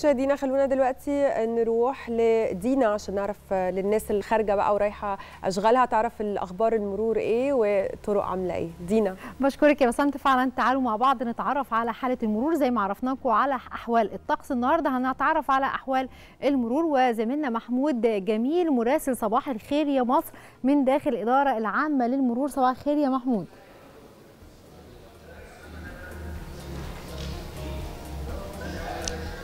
مشاهدينا خلونا دلوقتي نروح لدينا عشان نعرف آه، للناس اللي خارجه بقى ورايحه اشغالها تعرف الاخبار المرور ايه وطرق عامله ايه دينا بشكرك يا بسنت فعلا تعالوا مع بعض نتعرف على حاله المرور زي ما عرفناكم على احوال الطقس النهارده هنتعرف على احوال المرور وزميلنا محمود جميل مراسل صباح الخير يا مصر من داخل الاداره العامه للمرور صباح الخير يا محمود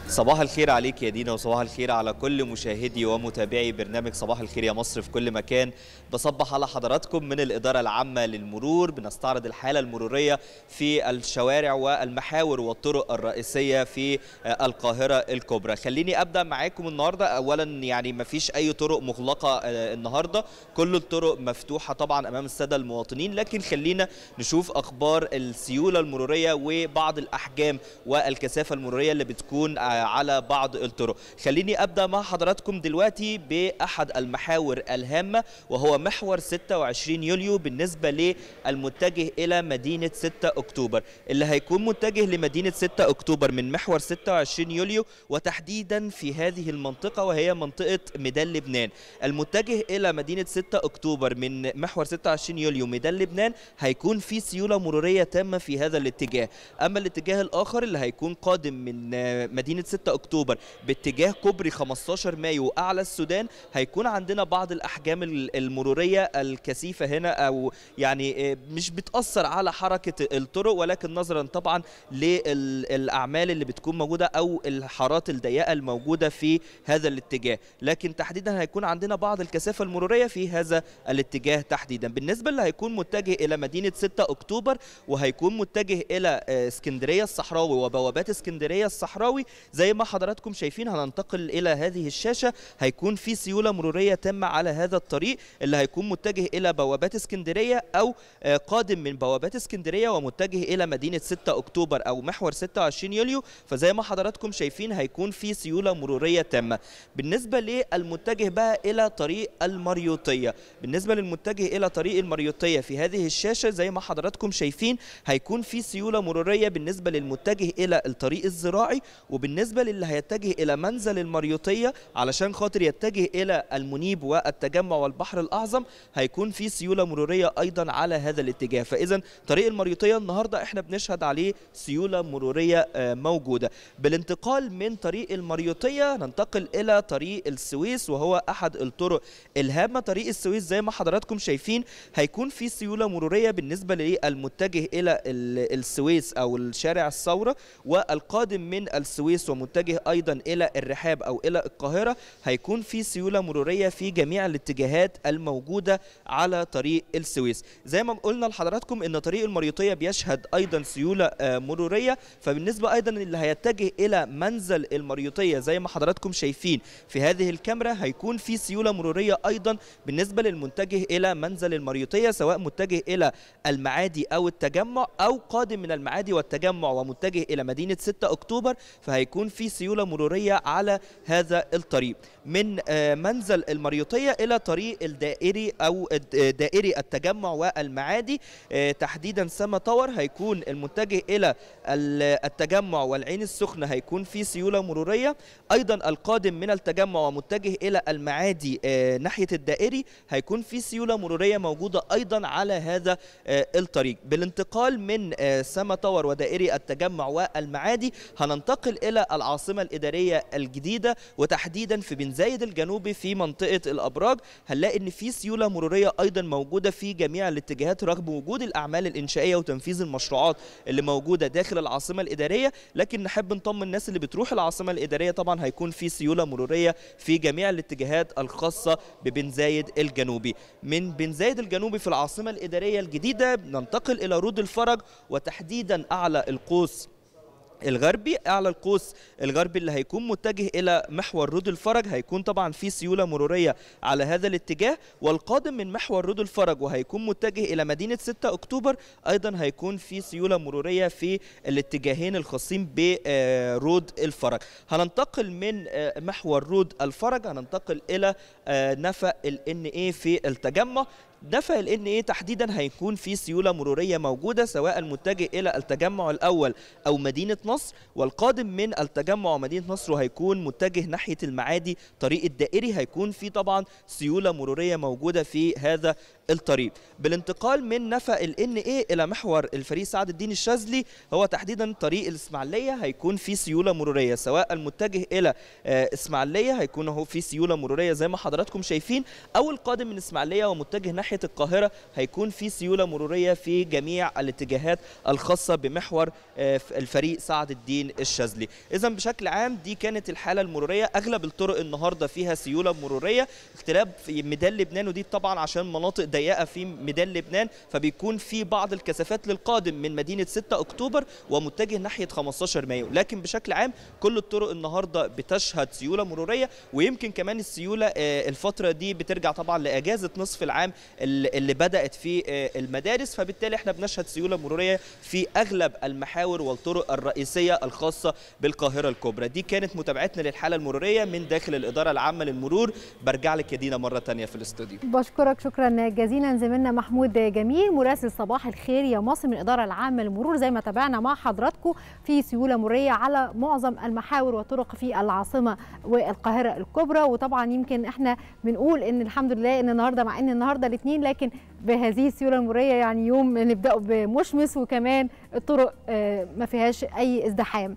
صباح الخير عليك يا دينا وصباح الخير على كل مشاهدي ومتابعي برنامج صباح الخير يا مصر في كل مكان بصبح على حضراتكم من الإدارة العامة للمرور بنستعرض الحالة المرورية في الشوارع والمحاور والطرق الرئيسية في القاهرة الكبرى خليني أبدأ معاكم النهاردة أولا يعني ما فيش أي طرق مغلقة آه، النهاردة كل الطرق مفتوحة طبعا أمام السادة المواطنين لكن خلينا نشوف أخبار السيولة المرورية وبعض الأحجام والكثافة المرورية اللي بتكون على بعض الطرق خليني ابدا مع حضراتكم دلوقتي باحد المحاور الهامه وهو محور 26 يوليو بالنسبه للمتجه الى مدينه 6 اكتوبر اللي هيكون متجه لمدينه 6 اكتوبر من محور 26 يوليو وتحديدا في هذه المنطقه وهي منطقه ميدان لبنان المتجه الى مدينه 6 اكتوبر من محور 26 يوليو ميدان لبنان هيكون في سيوله مروريه تامه في هذا الاتجاه اما الاتجاه الاخر اللي هيكون قادم من مدينه 6 اكتوبر باتجاه كوبري 15 مايو اعلى السودان هيكون عندنا بعض الاحجام المروريه الكثيفه هنا او يعني آه، مش بتاثر على حركه الطرق ولكن نظرا طبعا للاعمال اللي بتكون موجوده او الحارات الضيقه الموجوده في هذا الاتجاه لكن تحديدا هيكون عندنا بعض الكثافه المروريه في هذا الاتجاه تحديدا بالنسبه اللي هيكون متجه الى مدينه 6 اكتوبر وهيكون متجه الى آه، اسكندريه الصحراوي وبوابات اسكندريه الصحراوي زي ما حضراتكم شايفين هننتقل الى هذه الشاشه هيكون في سيوله مروريه تامه على هذا الطريق اللي هيكون متجه الى بوابات اسكندريه او آه، قادم من بوابات اسكندريه ومتجه الى مدينه 6 اكتوبر او محور 26 يوليو فزي ما حضراتكم شايفين هيكون في سيوله مروريه تامه بالنسبه للمتجه بقى الى طريق المريوطيه بالنسبه للمتجه الى طريق المريوطيه في هذه الشاشه زي ما حضراتكم شايفين هيكون في سيوله مروريه بالنسبه للمتجه الى الطريق الزراعي وبالنسبه بالنسبه للي هيتجه الى منزل المريوطيه علشان خاطر يتجه الى المنيب والتجمع والبحر الاعظم هيكون في سيوله مروريه ايضا على هذا الاتجاه فاذا طريق المريوطيه النهارده احنا بنشهد عليه سيوله مروريه آه، موجوده بالانتقال من طريق المريوطيه ننتقل الى طريق السويس وهو احد الطرق الهامه طريق السويس زي ما حضراتكم شايفين هيكون في سيوله مروريه بالنسبه للمتجه الى السويس او الشارع الثوره والقادم من السويس متجه ايضا الى الرحاب او الى القاهره هيكون في سيوله مروريه في جميع الاتجاهات الموجوده على طريق السويس زي ما قلنا لحضراتكم ان طريق المريوطيه بيشهد ايضا سيوله آه، مروريه فبالنسبه ايضا اللي هيتجه الى منزل المريوطيه زي ما حضراتكم شايفين في هذه الكاميرا هيكون في سيوله مروريه ايضا بالنسبه للمتجه الى منزل المريوطيه سواء متجه الى المعادي او التجمع او قادم من المعادي والتجمع ومتجه الى مدينه 6 اكتوبر فهيكون يكون في سيوله مروريه على هذا الطريق من آه، منزل المريوطيه الى طريق الدائري او آه، دائري التجمع والمعادي آه، تحديدا سما تاور هيكون المتجه الى التجمع والعين السخنه هيكون في سيوله مروريه ايضا القادم من التجمع ومتجه الى المعادي ناحيه الدائري هيكون في سيوله مروريه موجوده ايضا على هذا الطريق بالانتقال من سما تاور ودائري التجمع والمعادي هننتقل الى العاصمة الإدارية الجديدة وتحديدا في بن زايد الجنوبي في منطقة الأبراج هنلاقي إن في سيولة مرورية أيضا موجودة في جميع الاتجاهات رغم وجود الأعمال الإنشائية وتنفيذ المشروعات اللي موجودة داخل العاصمة الإدارية لكن نحب نطمن الناس اللي بتروح العاصمة الإدارية طبعا هيكون في سيولة مرورية في جميع الاتجاهات الخاصة ببن زايد الجنوبي من بن زايد الجنوبي في العاصمة الإدارية الجديدة ننتقل إلى رود الفرج وتحديدا أعلى القوس الغربي اعلى القوس الغربي اللي هيكون متجه الى محور رود الفرج هيكون طبعا في سيوله مروريه على هذا الاتجاه والقادم من محور رود الفرج وهيكون متجه الى مدينه 6 اكتوبر ايضا هيكون في سيوله مروريه في الاتجاهين الخاصين برود آه، الفرج هننتقل من آه، محور رود الفرج هننتقل الى آه، نفق ال ان اي في التجمع دفع ال ان ايه تحديدا هيكون في سيوله مروريه موجوده سواء متجه الى التجمع الاول او مدينه نصر نصر والقادم من التجمع مدينة نصر وهيكون متجه ناحيه المعادي طريق الدائري هيكون في طبعا سيوله مروريه موجوده في هذا الطريق بالانتقال من نفق ال ان اي الى محور الفريق سعد الدين الشاذلي هو تحديدا طريق الاسماعيليه هيكون في سيوله مروريه سواء المتجه الى آه، اسماعيليه هيكون اهو في سيوله مروريه زي ما حضراتكم شايفين او القادم من اسماعيليه ومتجه ناحيه القاهره هيكون في سيوله مروريه في جميع الاتجاهات الخاصه بمحور آه، الفريق سعد الدين الشاذلي اذا بشكل عام دي كانت الحاله المروريه اغلب الطرق النهارده فيها سيوله مروريه اختلاف في ميدان لبنان ودي طبعا عشان مناطق ضيقه في ميدان لبنان فبيكون في بعض الكثافات للقادم من مدينه 6 اكتوبر ومتجه ناحيه 15 مايو لكن بشكل عام كل الطرق النهارده بتشهد سيوله مروريه ويمكن كمان السيوله آه، الفتره دي بترجع طبعا لاجازه نصف العام اللي بدات في آه، المدارس فبالتالي احنا بنشهد سيوله مروريه في اغلب المحاور والطرق الرئيسيه الخاصه بالقاهره الكبرى دي كانت متابعتنا للحاله المروريه من داخل الاداره العامه للمرور برجع لك يا دينا مره ثانيه في الاستوديو بشكرك شكرا جزيلا جزيلا زميلنا محمود جميل مراسل صباح الخير يا مصر من الاداره العامه للمرور زي ما تابعنا مع حضراتكم في سيوله مريه على معظم المحاور والطرق في العاصمه والقاهره الكبرى وطبعا يمكن احنا بنقول ان الحمد لله ان النهارده مع ان النهارده الاثنين لكن بهذه السيوله المريه يعني يوم نبداه بمشمس وكمان الطرق آه، ما فيهاش اي ازدحام